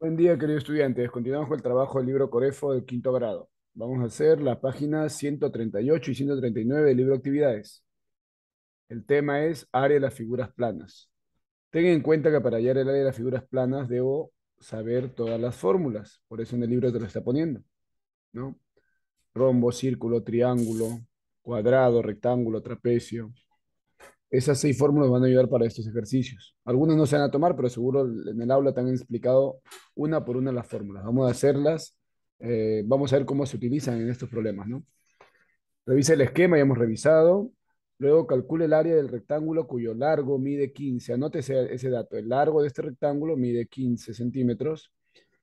Buen día, queridos estudiantes. Continuamos con el trabajo del libro Corefo del quinto grado. Vamos a hacer las páginas 138 y 139 del libro Actividades. El tema es área de las figuras planas. Tengan en cuenta que para hallar el área de las figuras planas debo saber todas las fórmulas. Por eso en el libro te lo está poniendo. ¿no? Rombo, círculo, triángulo, cuadrado, rectángulo, trapecio, esas seis fórmulas van a ayudar para estos ejercicios. Algunas no se van a tomar, pero seguro en el aula te han explicado una por una las fórmulas. Vamos a hacerlas, eh, vamos a ver cómo se utilizan en estos problemas, ¿no? Revisa el esquema, ya hemos revisado. Luego calcule el área del rectángulo cuyo largo mide 15. Anote ese, ese dato. El largo de este rectángulo mide 15 centímetros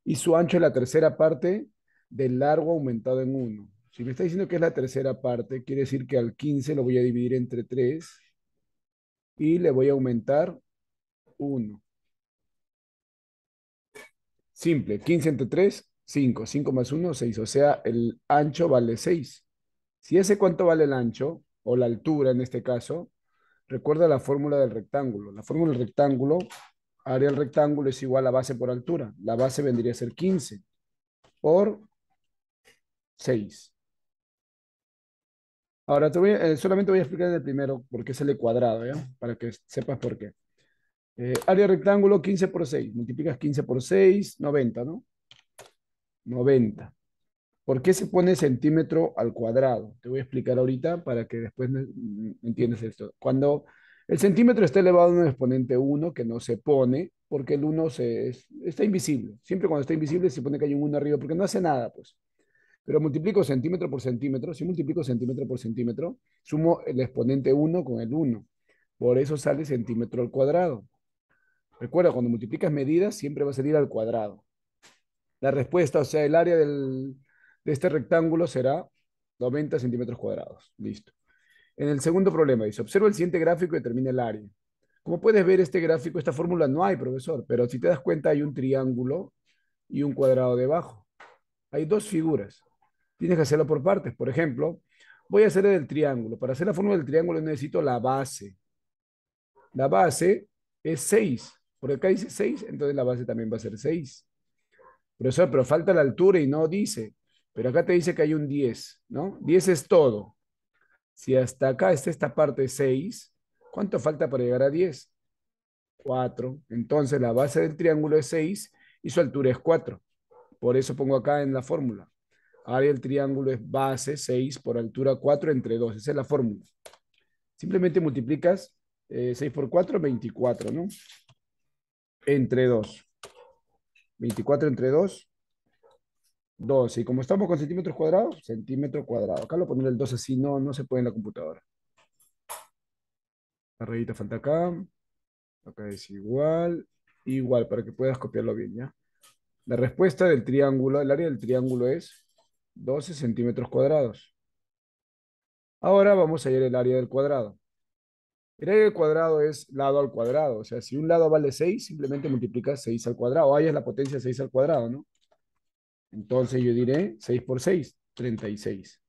y su ancho es la tercera parte del largo aumentado en 1. Si me está diciendo que es la tercera parte, quiere decir que al 15 lo voy a dividir entre 3 y le voy a aumentar 1. Simple, 15 entre 3, 5. 5 más 1, 6. O sea, el ancho vale 6. Si ese cuánto vale el ancho, o la altura en este caso, recuerda la fórmula del rectángulo. La fórmula del rectángulo, área del rectángulo es igual a base por altura. La base vendría a ser 15 por 6. Ahora, eh, solamente voy a explicar el primero, porque es el cuadrado, Para que sepas por qué. Eh, área rectángulo 15 por 6. Multiplicas 15 por 6, 90, ¿no? 90. ¿Por qué se pone centímetro al cuadrado? Te voy a explicar ahorita para que después entiendas esto. Cuando el centímetro está elevado a un exponente 1, que no se pone, porque el 1 está invisible. Siempre cuando está invisible se pone que hay un 1 arriba, porque no hace nada, pues pero multiplico centímetro por centímetro, si multiplico centímetro por centímetro, sumo el exponente 1 con el 1. Por eso sale centímetro al cuadrado. Recuerda, cuando multiplicas medidas, siempre va a salir al cuadrado. La respuesta, o sea, el área de este rectángulo será 90 centímetros cuadrados. Listo. En el segundo problema dice, observa el siguiente gráfico y determina el área. Como puedes ver, este gráfico, esta fórmula no hay, profesor, pero si te das cuenta hay un triángulo y un cuadrado debajo. Hay dos figuras. Tienes que hacerlo por partes. Por ejemplo, voy a hacer el triángulo. Para hacer la fórmula del triángulo necesito la base. La base es 6. Por acá dice 6, entonces la base también va a ser 6. Profesor, pero falta la altura y no dice. Pero acá te dice que hay un 10, ¿no? 10 es todo. Si hasta acá está esta parte 6, ¿cuánto falta para llegar a 10? 4. Entonces la base del triángulo es 6 y su altura es 4. Por eso pongo acá en la fórmula área del triángulo es base 6 por altura 4 entre 2. Esa es la fórmula. Simplemente multiplicas 6 eh, por 4, 24, ¿no? Entre 2. 24 entre 2, 12. Y como estamos con centímetros cuadrados, centímetro cuadrado. Acá lo poner el 2 así, no, no se puede en la computadora. La rayita falta acá. Acá es igual, igual, para que puedas copiarlo bien, ¿ya? La respuesta del triángulo, el área del triángulo es 12 centímetros cuadrados. Ahora vamos a ir al área del cuadrado. El área del cuadrado es lado al cuadrado. O sea, si un lado vale 6, simplemente multiplicas 6 al cuadrado. Ahí es la potencia 6 al cuadrado, ¿no? Entonces yo diré 6 por 6, 36.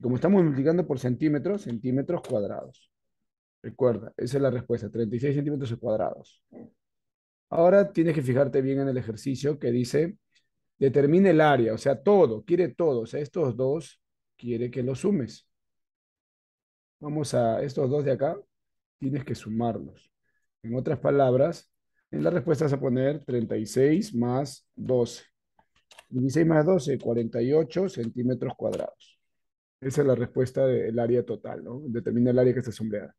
Como estamos multiplicando por centímetros, centímetros cuadrados. Recuerda, esa es la respuesta, 36 centímetros cuadrados. Ahora tienes que fijarte bien en el ejercicio que dice Determina el área, o sea, todo, quiere todo. O sea, estos dos quiere que los sumes. Vamos a estos dos de acá, tienes que sumarlos. En otras palabras, en la respuesta vas a poner 36 más 12. 16 más 12, 48 centímetros cuadrados. Esa es la respuesta del área total, ¿no? Determina el área que está sombreada.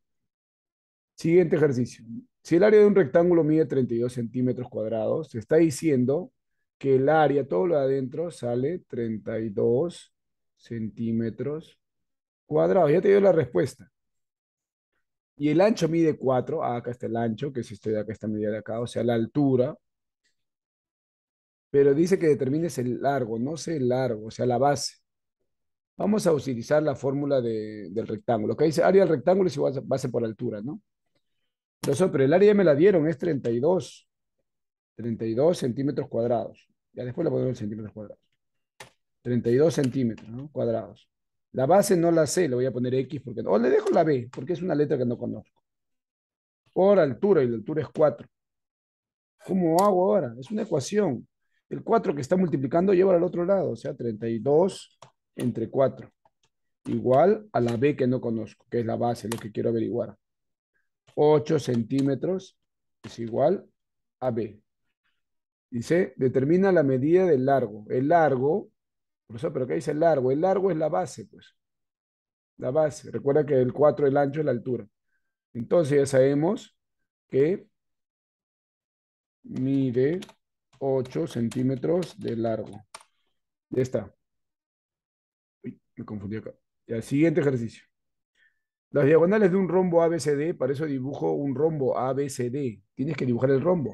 Siguiente ejercicio. Si el área de un rectángulo mide 32 centímetros cuadrados, se está diciendo que el área, todo lo de adentro, sale 32 centímetros cuadrados. Ya te dio la respuesta. Y el ancho mide 4. Ah, acá está el ancho, que es estoy de acá, esta medida de acá, o sea, la altura. Pero dice que determines el largo, no sé el largo, o sea, la base. Vamos a utilizar la fórmula del rectángulo. Que dice área del rectángulo es igual a base por altura, ¿no? Entonces, pero el área ya me la dieron, es 32. 32 centímetros cuadrados. Ya después la pongo en centímetros cuadrados. 32 centímetros cuadrados. La base no la sé, le voy a poner X, porque o le dejo la B, porque es una letra que no conozco. Por altura, y la altura es 4. ¿Cómo hago ahora? Es una ecuación. El 4 que está multiplicando lleva al otro lado, o sea, 32 entre 4. Igual a la B que no conozco, que es la base, lo que quiero averiguar. 8 centímetros es igual a B. Dice, determina la medida del largo. El largo, por eso, pero ¿qué dice el largo? El largo es la base, pues. La base. Recuerda que el 4, el ancho es la altura. Entonces ya sabemos que mide 8 centímetros de largo. Ya está. Uy, me confundí acá. Ya, siguiente ejercicio. Las diagonales de un rombo ABCD, para eso dibujo un rombo ABCD. Tienes que dibujar el rombo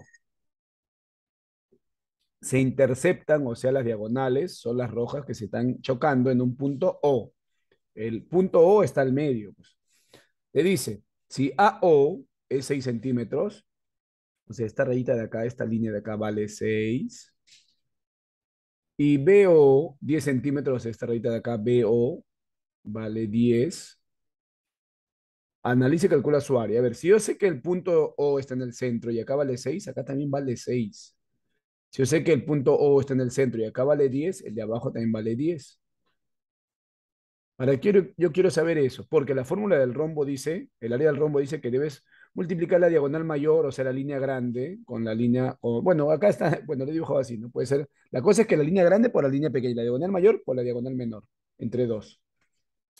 se interceptan, o sea, las diagonales son las rojas que se están chocando en un punto O. El punto O está al medio. Pues. Te dice, si AO es 6 centímetros, o sea, esta rayita de acá, esta línea de acá vale 6. Y BO, 10 centímetros, esta rayita de acá, BO, vale 10. analice y calcula su área. A ver, si yo sé que el punto O está en el centro y acá vale 6, acá también vale 6. Si yo sé que el punto O está en el centro y acá vale 10, el de abajo también vale 10. Ahora quiero, yo quiero saber eso, porque la fórmula del rombo dice, el área del rombo dice que debes multiplicar la diagonal mayor, o sea, la línea grande, con la línea, o, bueno, acá está, bueno, lo he dibujado así, ¿no? Puede ser, la cosa es que la línea grande por la línea pequeña, la diagonal mayor por la diagonal menor, entre dos.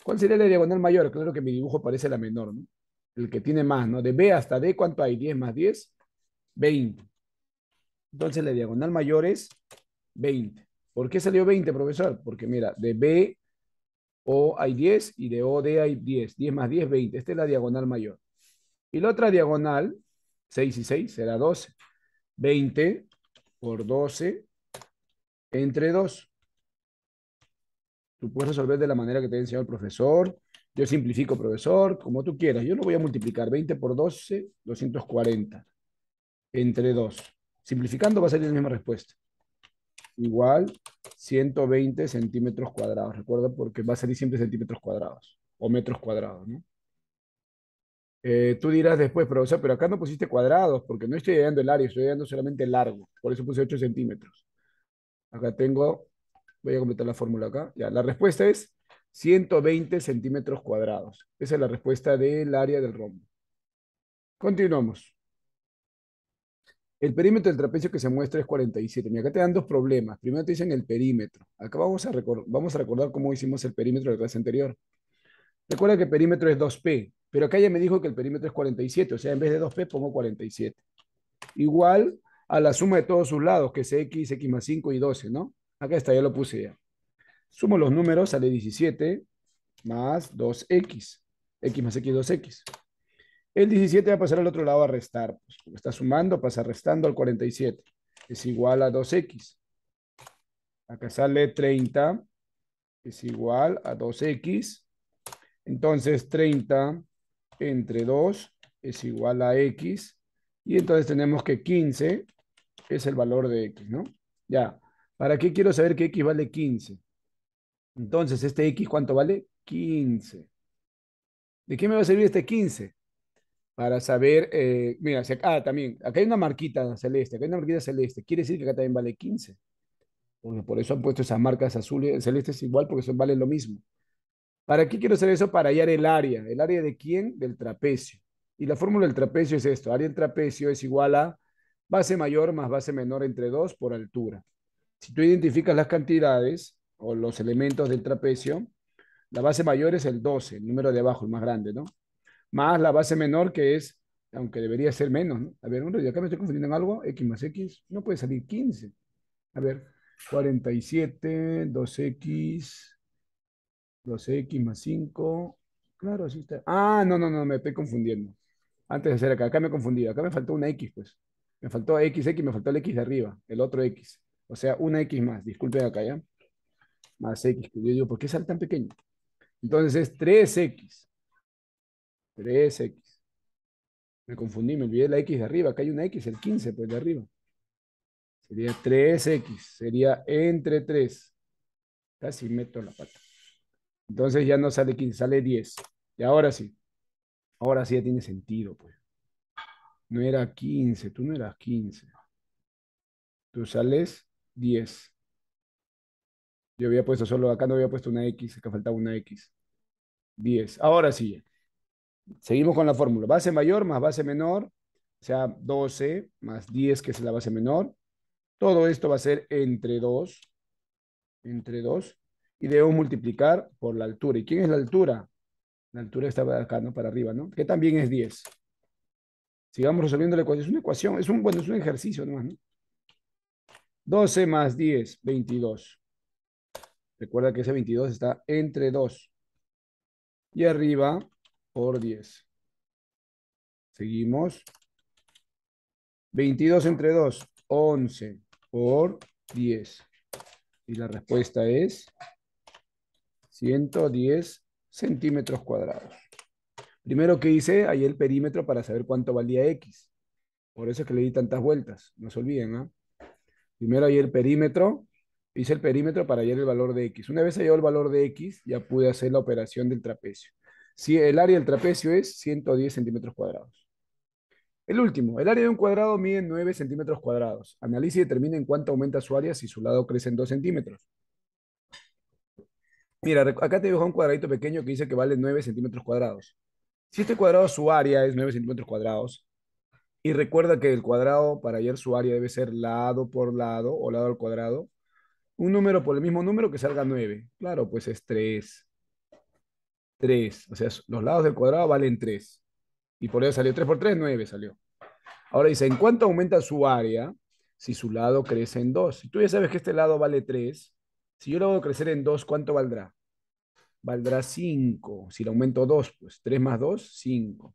¿Cuál sería la diagonal mayor? Claro que mi dibujo parece la menor, ¿no? El que tiene más, ¿no? De B hasta D, ¿cuánto hay? 10 más 10, 20. Entonces la diagonal mayor es 20. ¿Por qué salió 20, profesor? Porque mira, de B O hay 10 y de O, D hay 10. 10 más 10, 20. Esta es la diagonal mayor. Y la otra diagonal, 6 y 6, será 12. 20 por 12 entre 2. Tú puedes resolver de la manera que te ha enseñado el profesor. Yo simplifico, profesor, como tú quieras. Yo lo voy a multiplicar. 20 por 12, 240. Entre 2. Simplificando va a salir la misma respuesta. Igual 120 centímetros cuadrados. Recuerda porque va a salir siempre centímetros cuadrados o metros cuadrados, ¿no? Eh, tú dirás después, profesor, pero acá no pusiste cuadrados, porque no estoy hallando el área, estoy hallando solamente el largo. Por eso puse 8 centímetros. Acá tengo, voy a completar la fórmula acá. Ya, la respuesta es 120 centímetros cuadrados. Esa es la respuesta del área del rombo. Continuamos. El perímetro del trapecio que se muestra es 47. Mira, acá te dan dos problemas. Primero te dicen el perímetro. Acá vamos a, vamos a recordar cómo hicimos el perímetro de la clase anterior. Recuerda que el perímetro es 2P, pero acá ya me dijo que el perímetro es 47, o sea, en vez de 2P pongo 47. Igual a la suma de todos sus lados, que es X, X más 5 y 12, ¿no? Acá está, ya lo puse ya. Sumo los números, sale 17 más 2X. X más X, 2X. El 17 va a pasar al otro lado a restar. Pues, está sumando, pasa restando al 47. Es igual a 2x. Acá sale 30, es igual a 2x. Entonces 30 entre 2 es igual a x. Y entonces tenemos que 15 es el valor de x, ¿no? Ya. ¿Para qué quiero saber que x vale 15? Entonces, ¿este x cuánto vale? 15. ¿De qué me va a servir este 15? para saber, eh, mira, acá ah, también, acá hay una marquita celeste, acá hay una marquita celeste, quiere decir que acá también vale 15. Porque por eso han puesto esas marcas azules, celeste es igual, porque son, valen lo mismo. ¿Para qué quiero hacer eso? Para hallar el área. ¿El área de quién? Del trapecio. Y la fórmula del trapecio es esto. Área del trapecio es igual a base mayor más base menor entre 2 por altura. Si tú identificas las cantidades o los elementos del trapecio, la base mayor es el 12, el número de abajo, el más grande, ¿no? más la base menor que es, aunque debería ser menos, ¿no? A ver, un acá me estoy confundiendo en algo, x más x, no puede salir 15. A ver, 47, 2x, 2x más 5, claro, así está. Ah, no, no, no, me estoy confundiendo. Antes de hacer acá, acá me confundido. acá me faltó una x, pues. Me faltó x, x, me faltó el x de arriba, el otro x. O sea, una x más, disculpen acá ya. Más x, que yo digo, ¿por qué sale tan pequeño? Entonces es 3x 3x. Me confundí, me olvidé la x de arriba. Acá hay una x, el 15, pues de arriba. Sería 3x, sería entre 3. Casi meto la pata. Entonces ya no sale 15, sale 10. Y ahora sí. Ahora sí ya tiene sentido, pues. No era 15, tú no eras 15. Tú sales 10. Yo había puesto solo, acá no había puesto una X, acá faltaba una X. 10. Ahora sí. ya. Seguimos con la fórmula. Base mayor más base menor, o sea, 12 más 10, que es la base menor. Todo esto va a ser entre 2, entre 2, y debo multiplicar por la altura. ¿Y quién es la altura? La altura está acá, ¿no? Para arriba, ¿no? Que también es 10. Sigamos resolviendo la ecuación. Es una ecuación, es un, bueno, es un ejercicio nomás, ¿no? 12 más 10, 22. Recuerda que ese 22 está entre 2. Y arriba por 10. Seguimos. 22 entre 2, 11 por 10. Y la respuesta es 110 centímetros cuadrados. Primero que hice, ahí el perímetro para saber cuánto valía X. Por eso es que le di tantas vueltas, no se olviden. ah Primero ahí el perímetro, hice el perímetro para hallar el valor de X. Una vez hallado el valor de X, ya pude hacer la operación del trapecio. Si el área del trapecio es 110 centímetros cuadrados. El último, el área de un cuadrado mide 9 centímetros cuadrados. Analice y determine en cuánto aumenta su área si su lado crece en 2 centímetros. Mira, acá te dejo un cuadradito pequeño que dice que vale 9 centímetros cuadrados. Si este cuadrado su área es 9 centímetros cuadrados, y recuerda que el cuadrado para hallar su área debe ser lado por lado o lado al cuadrado, un número por el mismo número que salga 9. Claro, pues es 3. 3. O sea, los lados del cuadrado valen 3. Y por eso salió 3 por 3, 9 salió. Ahora dice, ¿en cuánto aumenta su área si su lado crece en 2? Si tú ya sabes que este lado vale 3, si yo lo hago crecer en 2, ¿cuánto valdrá? Valdrá 5. Si lo aumento 2, pues 3 más 2, 5.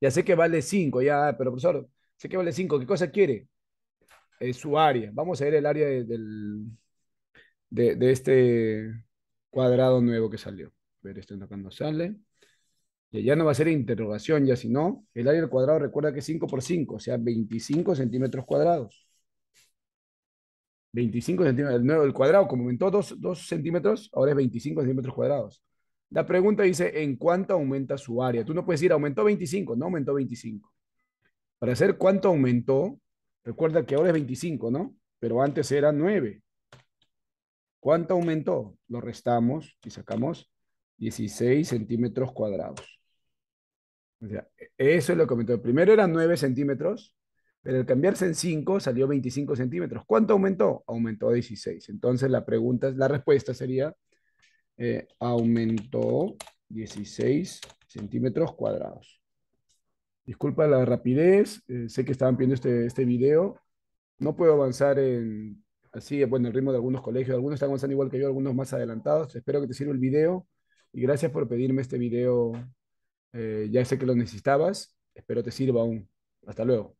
Ya sé que vale 5, ya, pero profesor, sé que vale 5. ¿Qué cosa quiere? su área. Vamos a ver el área de este cuadrado nuevo que salió. Ver, esto no sale. Y ya no va a ser interrogación, ya si no, el área del cuadrado recuerda que es 5 por 5, o sea, 25 centímetros cuadrados. 25 centímetros, el, cuadrado, como aumentó 2, 2 centímetros, ahora es 25 centímetros cuadrados. La pregunta dice, ¿en cuánto aumenta su área? Tú no puedes decir, aumentó 25, no aumentó 25. Para hacer cuánto aumentó, recuerda que ahora es 25, ¿no? Pero antes era 9. ¿Cuánto aumentó? Lo restamos y sacamos 16 centímetros cuadrados. O sea, eso es lo que aumentó. Primero eran 9 centímetros, pero al cambiarse en 5 salió 25 centímetros. ¿Cuánto aumentó? Aumentó a 16. Entonces la pregunta, la respuesta sería, eh, aumentó 16 centímetros cuadrados. Disculpa la rapidez, eh, sé que estaban viendo este, este video. No puedo avanzar en, así, bueno, el ritmo de algunos colegios. Algunos están avanzando igual que yo, algunos más adelantados. Espero que te sirva el video. Y gracias por pedirme este video. Eh, ya sé que lo necesitabas. Espero te sirva aún. Hasta luego.